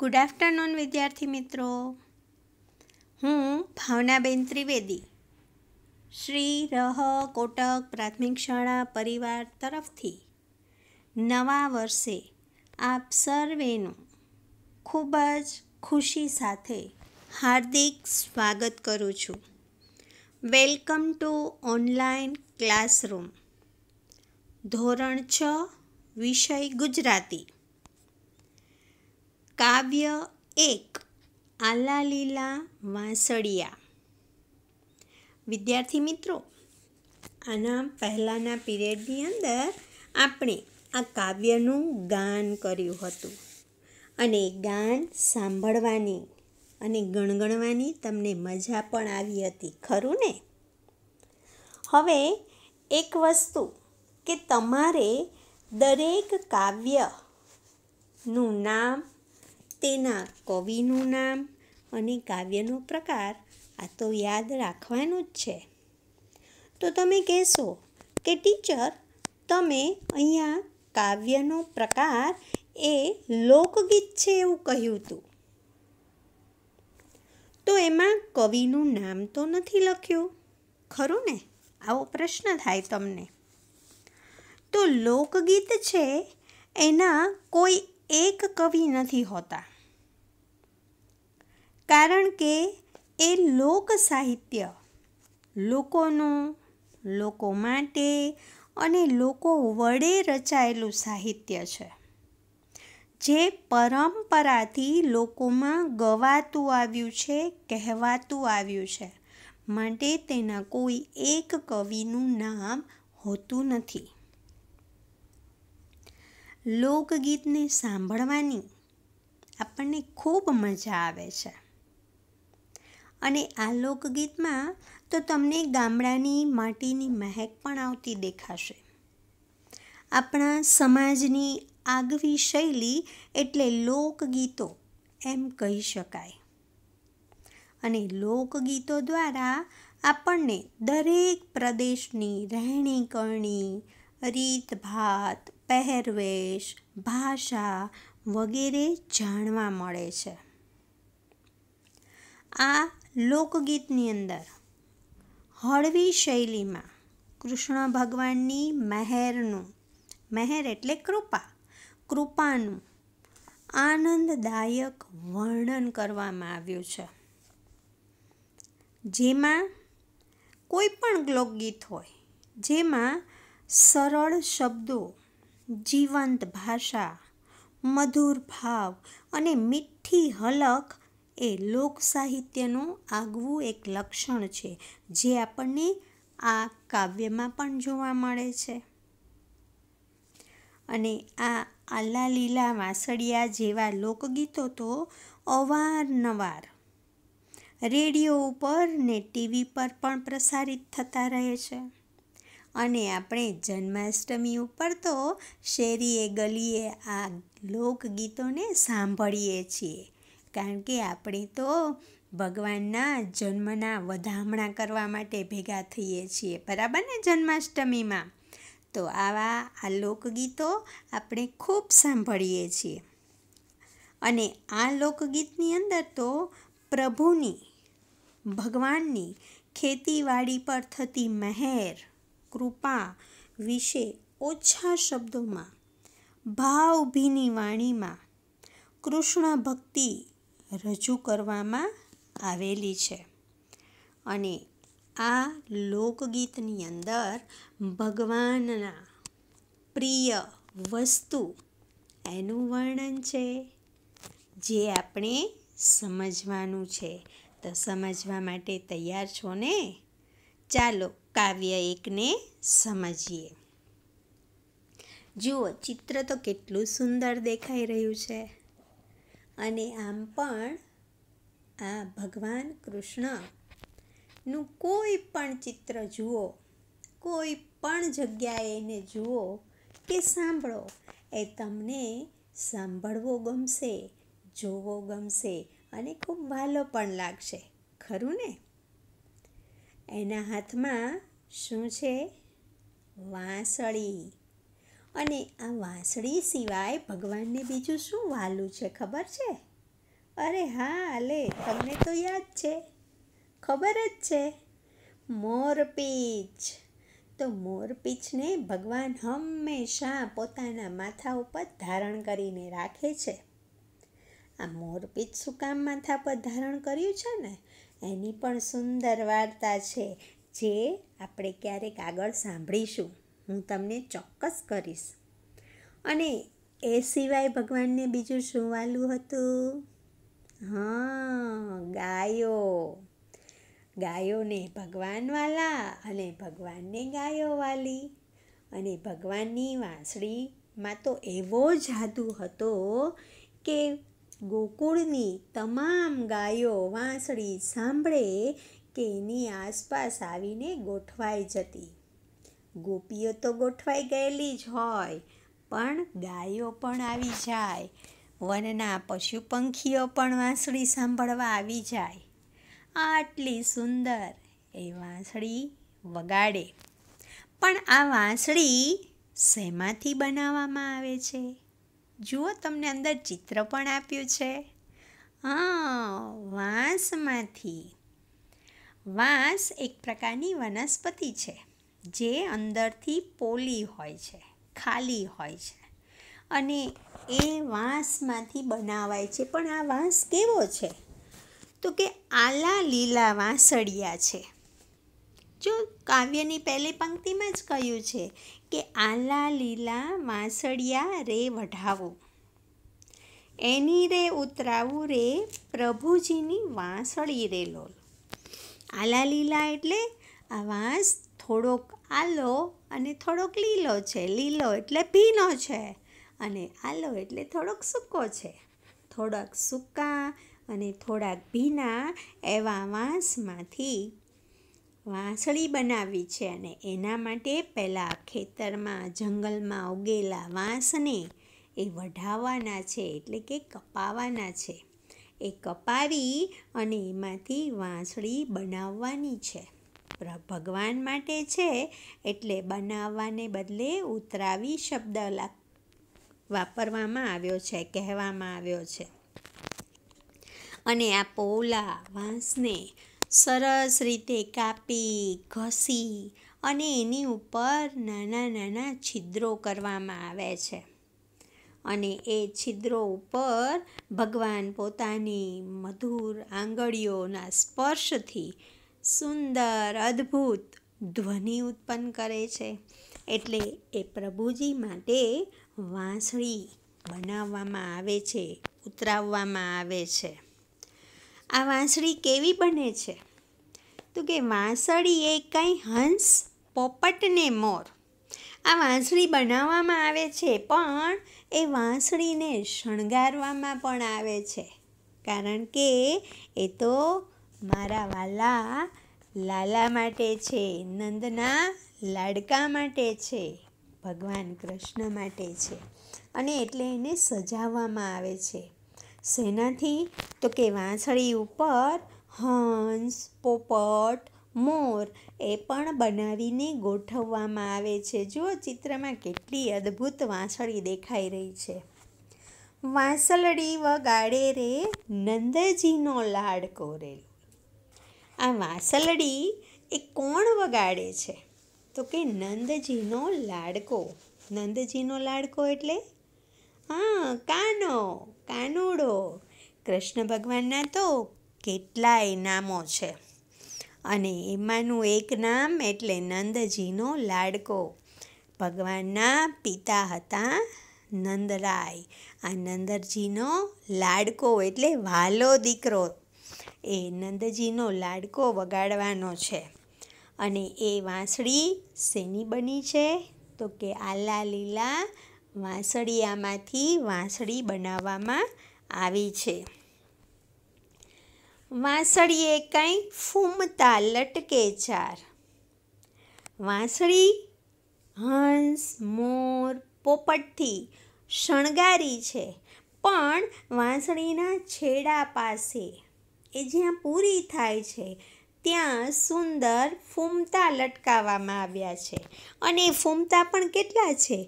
good afternoon વિદ્યાર્થી મિત્રો હું ભાવનાબેન ત્રિવેદી શ્રી રહ કોટક પ્રાથમિક શાળા પરિવાર તરફથી નવા વર્ષે આપ સર્વેનું ખૂબ જ ખુશી સાથે હાર્દિક સ્વાગત કરું છું વેલકમ ટુ ઓનલાઈન ક્લાસરૂમ ધોરણ છ વિષય ગુજરાતી કાવ્ય એક આલા લીલા વાંસળિયા વિદ્યાર્થી મિત્રો આના પહેલાંના પીરિયડની અંદર આપણે આ કાવ્યનું ગાન કર્યું હતું અને ગાન સાંભળવાની અને ગણગણવાની તમને મજા પણ આવી હતી ખરું ને હવે એક વસ્તુ કે તમારે દરેક કાવ્યનું નામ તેના કવિનું નામ અને કાવ્યનો પ્રકાર આ તો યાદ રાખવાનું જ છે તો તમે કહેશો કે ટીચર તમે અહીંયા કાવ્યનો પ્રકાર એ લોકગીત છે એવું કહ્યું હતું તો એમાં કવિનું નામ તો નથી લખ્યું ખરું ને આવો પ્રશ્ન થાય તમને તો લોકગીત છે એના કોઈ એક કવિ નથી હોતા કારણ કે એ લોક સાહિત્ય લોકોનું લોકો માટે અને લોકો વડે રચાયેલું સાહિત્ય છે જે પરંપરાથી લોકોમાં ગવાતું આવ્યું છે કહેવાતું આવ્યું છે માટે તેના કોઈ એક કવિનું નામ હોતું નથી લોકગીતને સાંભળવાની આપણને ખૂબ મજા આવે છે અને આ લોકગીતમાં તો તમને ગામડાની માટીની મહેક પણ આવતી દેખાશે આપણા સમાજની આગવી શૈલી એટલે લોકગીતો એમ કહી શકાય અને લોકગીતો દ્વારા આપણને દરેક પ્રદેશની રહેણી કરણી રીત પહેરવેશ ભાષા વગેરે જાણવા મળે છે આ લોકગીતની અંદર હળવી શૈલીમાં કૃષ્ણ ભગવાનની મહેરનું મહેર એટલે કૃપા કૃપાનું આનંદદાયક વર્ણન કરવામાં આવ્યું છે જેમાં કોઈ પણ લોકગીત હોય જેમાં સરળ શબ્દો જીવંત ભાષા મધુર ભાવ અને મીઠી હલક એ લોક સાહિત્યનું આગવું એક લક્ષણ છે જે આપણને આ કાવ્યમાં પણ જોવા મળે છે અને આ આલા લીલા વાંસળિયા જેવા લોકગીતો તો અવારનવાર રેડિયો ઉપર ને ટીવી પર પણ પ્રસારિત થતા રહે છે અને આપણે જન્માષ્ટમી ઉપર તો શેરીએ ગલીએ આ લોકગીતોને સાંભળીએ છીએ કારણ કે આપણે તો ભગવાનના જન્મના વધામણા કરવા માટે ભેગા થઈએ છીએ બરાબર ને જન્માષ્ટમીમાં તો આવા આ લોકગીતો આપણે ખૂબ સાંભળીએ છીએ અને આ લોકગીતની અંદર તો પ્રભુની ભગવાનની ખેતીવાડી પર થતી મહેર કૃપા વિશે ઓછા શબ્દોમાં ભાવભીની વાણીમાં કૃષ્ણ ભક્તિ રજૂ કરવામાં આવેલી છે અને આ લોકગીતની અંદર ભગવાનના પ્રિય વસ્તુ એનું વર્ણન છે જે આપણે સમજવાનું છે તો સમજવા માટે તૈયાર છો ને ચાલો કાવ્ય એકને સમજીએ જુઓ ચિત્ર તો કેટલું સુંદર દેખાઈ રહ્યું છે અને આમ પણ આ ભગવાન કૃષ્ણનું કોઈ પણ ચિત્ર જુઓ કોઈ પણ જગ્યાએ એને જુઓ કે સાંભળો એ તમને સાંભળવો ગમશે જોવો ગમશે અને ખૂબ વાલો પણ લાગશે ખરું ને એના હાથમાં શું છે વાંસળી અને આ વાંસળી સિવાય ભગવાનને બીજું શું વાલું છે ખબર છે અરે હા લે તમને તો યાદ છે ખબર જ છે મોરપીંછ તો મોરપીંછને ભગવાન હંમેશા પોતાના માથા ઉપર ધારણ કરીને રાખે છે આ મોરપીચ શું કામ માથા પર ધારણ કર્યું છે ને એની પણ સુંદર વાર્તા છે જે આપણે ક્યારેક આગળ સાંભળીશું હું તમને ચોક્કસ કરીશ અને એ સિવાય ભગવાનને બીજું શું વાલું હતું હા ગાયો ગાયોને ભગવાનવાલા અને ભગવાનને ગાયો વાલી અને ભગવાનની વાંસળીમાં તો એવો જાદુ હતો કે ગોકુળની તમામ ગાયો વાંસળી સાંભળે કે એની આસપાસ આવીને ગોઠવાઈ જતી ગોપીઓ તો ગોઠવાઈ ગયેલી જ હોય પણ ગાયો પણ આવી જાય વનના પશુ પંખીઓ પણ વાંસળી સાંભળવા આવી જાય આટલી સુંદર એ વાંસળી વગાડે પણ આ વાંસળી શેમાંથી બનાવવામાં આવે છે જુઓ તમને અંદર ચિત્ર પણ આપ્યું છે હા વાંસમાંથી વાંસ એક પ્રકારની વનસ્પતિ છે જે અંદરથી પોલી હોય છે ખાલી હોય છે અને એ વાંસમાંથી બનાવાય છે પણ આ વાંસ કેવો છે તો કે આલા લીલા વાંસળિયા છે જો કાવ્યની પહેલી પંક્તિમાં જ કહ્યું છે કે આલા લીલા વાંસળિયા રે વઢાવું એની રે ઉતરાવું રે પ્રભુજીની વાંસળી રે લોલ આલા લીલા એટલે આ વાંસ થોડોક આલો અને થોડોક લીલો છે લીલો એટલે ભીનો છે અને આલો એટલે થોડોક સૂકો છે થોડાક સૂકા અને થોડાક ભીના એવા વાંસમાંથી વાંસળી બનાવી છે અને એના માટે પહેલાં ખેતરમાં જંગલમાં ઉગેલા વાંસને એ વઢાવવાના છે એટલે કે કપાવાના છે એ કપાવી અને એમાંથી વાંસળી બનાવવાની છે ભગવાન માટે છે એટલે બનાવવાને બદલે ઉતરાવી શબ્દ વાપરવામાં આવ્યો છે કહેવામાં આવ્યો છે અને આ પોલા વાંસને સરસ રીતે કાપી ઘસી અને એની ઉપર નાના નાના છિદ્રો કરવામાં આવે છે અને એ છિદ્રો ઉપર ભગવાન પોતાની મધુર આંગળીઓના સ્પર્શથી સુંદર અદ્ભુત ધ્વનિ ઉત્પન્ન કરે છે એટલે એ પ્રભુજી માટે વાંસળી બનાવવામાં આવે છે ઉતરાવવામાં આવે છે આ વાંસળી કેવી બને છે તો કે વાંસળી એ કંઈ હંસ પોપટને મોર આ વાંસળી બનાવવામાં આવે છે પણ એ વાંસળીને શણગારવામાં પણ આવે છે કારણ કે એ તો મારા વાલા લાલા માટે છે નંદના લાડકા માટે છે ભગવાન કૃષ્ણ માટે છે અને એટલે એને સજાવવામાં આવે છે શેનાથી તો કે વાંસળી ઉપર હંસ પોપટ મોર એ પણ બનાવીને ગોઠવવામાં આવે છે જુઓ ચિત્રમાં કેટલી અદ્ભુત વાંસળી દેખાઈ રહી છે વાંસળડી વગાડે રે નંદજીનો લાડ કોરેલ આ વાસલડી એ કોણ વગાડે છે તો કે નંદજીનો લાડકો નંદજીનો લાડકો એટલે હા કાનો કાનુડો કૃષ્ણ ભગવાનના તો કેટલાય નામો છે અને એમાંનું એક નામ એટલે નંદજીનો લાડકો ભગવાનના પિતા હતા નંદરાય આ નંદરજીનો લાડકો એટલે વાલો દીકરો એ નંદજીનો લાડકો વગાડવાનો છે અને એ વાંસળી શેની બની છે તો કે આલા લીલા વાંસળિયામાંથી વાંસળી બનાવવામાં આવી છે વાંસળીએ કંઈ ફૂમતા લટકે ચાર વાંસળી હંસ મોર પોપટથી શણગારી છે પણ વાંસળીના છેડા પાસે એ જ્યાં પૂરી થાય છે ત્યાં સુંદર ફૂમતા લટકાવવામાં આવ્યા છે અને ફૂમતા પણ કેટલા છે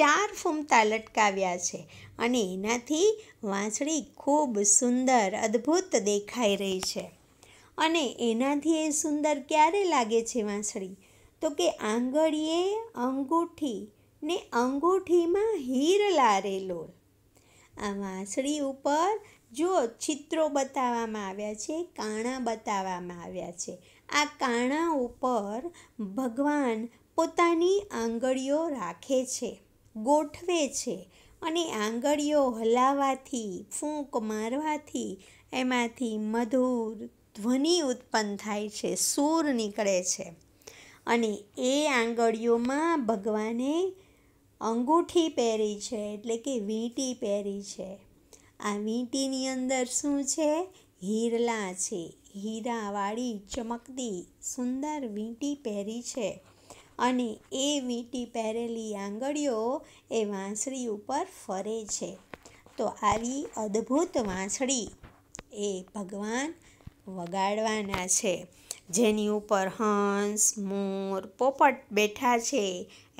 ચાર ફૂમતા લટકાવ્યા છે અને એનાથી વાંસળી ખૂબ સુંદર અદ્ભુત દેખાઈ રહી છે અને એનાથી એ સુંદર ક્યારે લાગે છે વાંસળી તો કે આંગળીએ અંગૂઠી ને અંગૂઠીમાં હીર લારેલો આ વાંસળી ઉપર જુઓ ચિત્રો બતાવવામાં આવ્યા છે કાણા બતાવવામાં આવ્યા છે આ કાણા ઉપર ભગવાન પોતાની આંગળીઓ રાખે છે ગોઠવે છે અને આંગળીઓ હલાવાથી ફૂંક મારવાથી એમાંથી મધુર ધ્વનિ ઉત્પન્ન થાય છે સૂર નીકળે છે અને એ આંગળીઓમાં ભગવાને અંગૂઠી પહેરી છે એટલે કે વીંટી પહેરી છે આ વીંટીની અંદર શું છે હીરલા છે હીરાવાળી ચમકતી સુંદર વીંટી પહેરી છે અને એ વીંટી પહેરેલી આંગળીઓ એ વાંસળી ઉપર ફરે છે તો આવી અદ્ભુત વાંસળી એ ભગવાન વગાડવાના છે જેની ઉપર હંસ મોર પોપટ બેઠા છે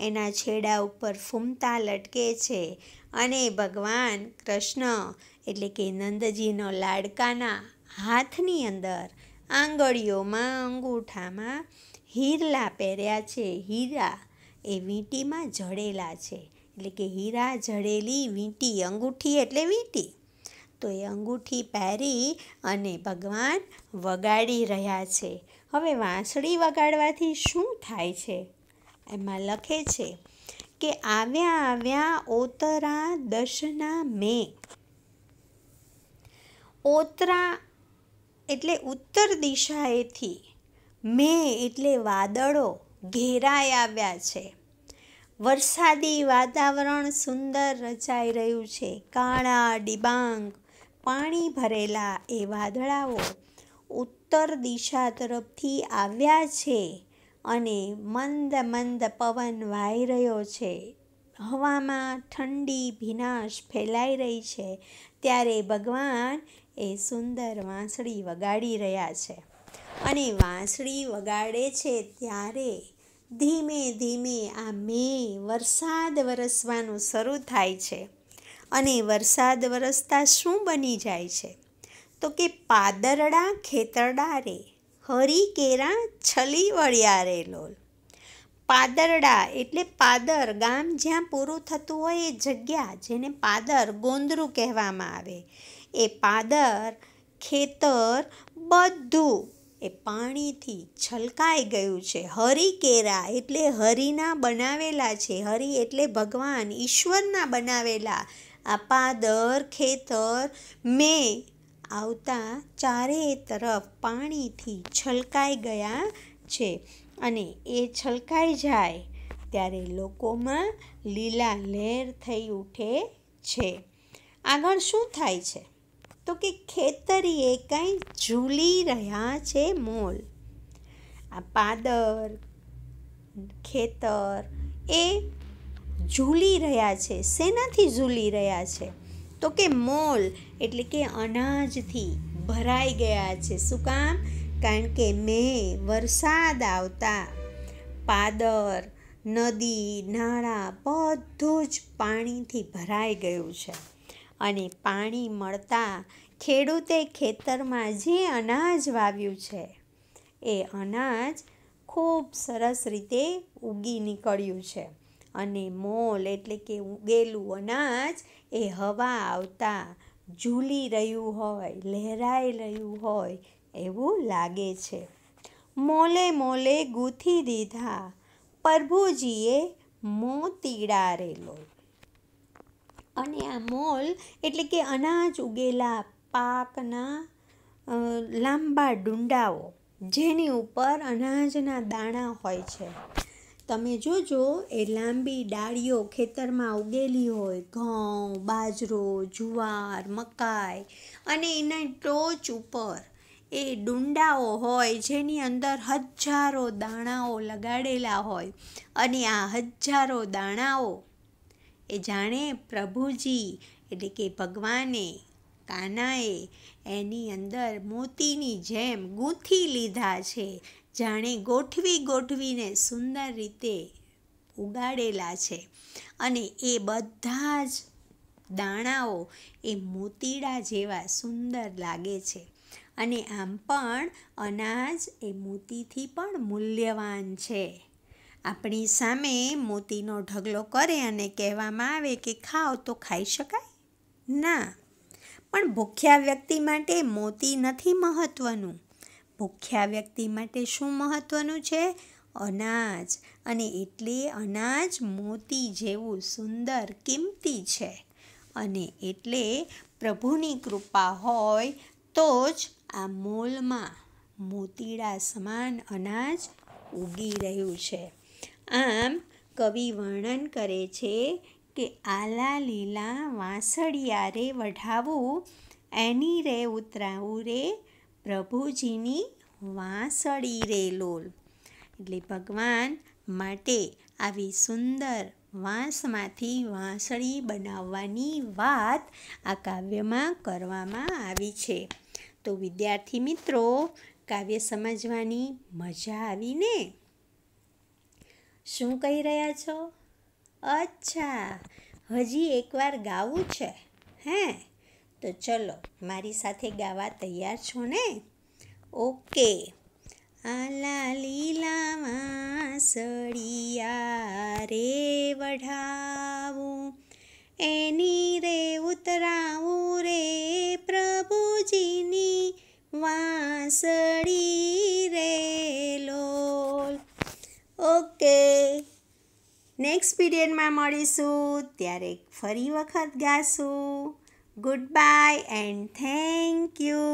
એના છેડા ઉપર ફૂમતા લટકે છે અને ભગવાન કૃષ્ણ એટલે કે નંદજીનો લાડકાના હાથની અંદર આંગળીઓમાં અંગૂઠામાં હીરલા પહેર્યા છે હીરા એ વીંટીમાં જડેલા છે એટલે કે હીરા જડેલી વીંટી અંગૂઠી એટલે વીંટી તો એ અંગૂઠી પહેરી અને ભગવાન વગાડી રહ્યા છે હવે વાંસળી વગાડવાથી શું થાય છે એમાં લખે છે કે આવ્યા આવ્યા ઓતરા દશના મેં ઓતરા એટલે ઉત્તર દિશાએથી મેં એટલે વાદળો ઘેરાઈ આવ્યા છે વરસાદી વાતાવરણ સુંદર રચાઈ રહ્યું છે કાળા ડિબાંગ પાણી ભરેલા એ વાદળાઓ ઉત્તર દિશા તરફથી આવ્યા છે અને મંદ મંદ પવન વાઈ રહ્યો છે હવામાં ઠંડી ભીનાશ ફેલાઈ રહી છે ત્યારે ભગવાન એ સુંદર વાંસળી વગાડી રહ્યા છે અને વાંસળી વગાડે છે ત્યારે ધીમે ધીમે આ મે વરસાદ વરસવાનું શરૂ થાય છે અને વરસાદ વરસતા શું બની જાય છે તો કે પાદરડા ખેતરડા રે હરિકેરા છલી વળ્યા રે લોલ પાદરડા એટલે પાદર ગામ જ્યાં પૂરું થતું હોય એ જગ્યા જેને પાદર ગોંદરું કહેવામાં આવે એ પાદર ખેતર બધું એ પાણીથી છલકાઈ ગયું છે હરિકેરા એટલે હરિના બનાવેલા છે હરિ એટલે ભગવાન ઈશ્વરના બનાવેલા આ પાદર ખેતર મેં આવતા ચારે તરફ પાણીથી છલકાઈ ગયા છે અને એ છલકાઈ જાય ત્યારે લોકોમાં લીલા લહેર થઈ ઉઠે છે આગળ શું થાય છે તો કે ખેતરીએ કંઈ ઝૂલી રહ્યા છે મોલ આ પાદર ખેતર એ ઝૂલી રહ્યા છે શેનાથી ઝૂલી રહ્યા છે તો કે મોલ એટલે કે અનાજથી ભરાઈ ગયા છે શું કામ કારણ કે મેં વરસાદ આવતા પાદર નદી નાળા બધું જ પાણીથી ભરાઈ ગયું છે અને પાણી મળતાં ખેડૂતે ખેતરમાં જે અનાજ વાવ્યું છે એ અનાજ ખૂબ સરસ રીતે ઉગી નીકળ્યું છે અને મોલ એટલે કે ઉગેલું અનાજ એ હવા આવતા ઝૂલી રહ્યું હોય લહેરાઈ રહ્યું હોય એવું લાગે છે મોલે મોલે ગૂંથી દીધા પ્રભુજીએ મોતીડારેલો અને આ મોલ એટલે કે અનાજ ઉગેલા પાકના લાંબા ડુંડાઓ જેની ઉપર અનાજના દાણા હોય છે તમે જોજો એ લાંબી ડાળીઓ ખેતરમાં ઉગેલી હોય ઘઉં બાજરો જુવાર મકાઈ અને એના ટોચ ઉપર એ ડુંડાઓ હોય જેની અંદર હજારો દાણાઓ લગાડેલા હોય અને આ હજારો દાણાઓ એ જાણે પ્રભુજી એટલે કે ભગવાને કાનાએ એની અંદર મોતીની જેમ ગૂંથી લીધા છે જાણે ગોઠવી ગોઠવીને સુંદર રીતે ઉગાડેલા છે અને એ બધા જ દાણાઓ એ મોતીડા જેવા સુંદર લાગે છે અને આમ પણ અનાજ એ મોતીથી પણ મૂલ્યવાન છે આપણી સામે મોતીનો ઢગલો કરે અને કહેવામાં આવે કે ખાઓ તો ખાઈ શકાય ના પણ ભૂખ્યા વ્યક્તિ માટે મોતી નથી મહત્ત્વનું ભૂખ્યા વ્યક્તિ માટે શું મહત્ત્વનું છે અનાજ અને એટલે અનાજ મોતી જેવું સુંદર કિંમતી છે અને એટલે પ્રભુની કૃપા હોય તો જ આ મોલમાં મોતીડા સમાન અનાજ ઉગી રહ્યું છે આમ કવિ વર્ણન કરે છે કે આલા લીલા વાંસળિયા રે વઢાવું એની રે ઉતરાવું રે પ્રભુજીની વાંસળી રે લોલ એટલે ભગવાન માટે આવી સુંદર વાંસમાંથી વાંસળી બનાવવાની વાત આ કાવ્યમાં કરવામાં આવી છે તો વિદ્યાર્થી મિત્રો કાવ્ય સમજવાની મજા આવીને શું કહી રહ્યા છો અચ્છા હજી એકવાર ગાવું છે હે તો ચલો મારી સાથે ગાવા તૈયાર છો ને ઓકે આલા લીલામાં સળિયા રે વઢાવું એની રે ઉતરાવું રે પ્રભુજીની વાંસળી ઓકે નેક્સ્ટ પીરિયડમાં મળીશું ત્યારે ફરી વખત ગાશું good bye and thank you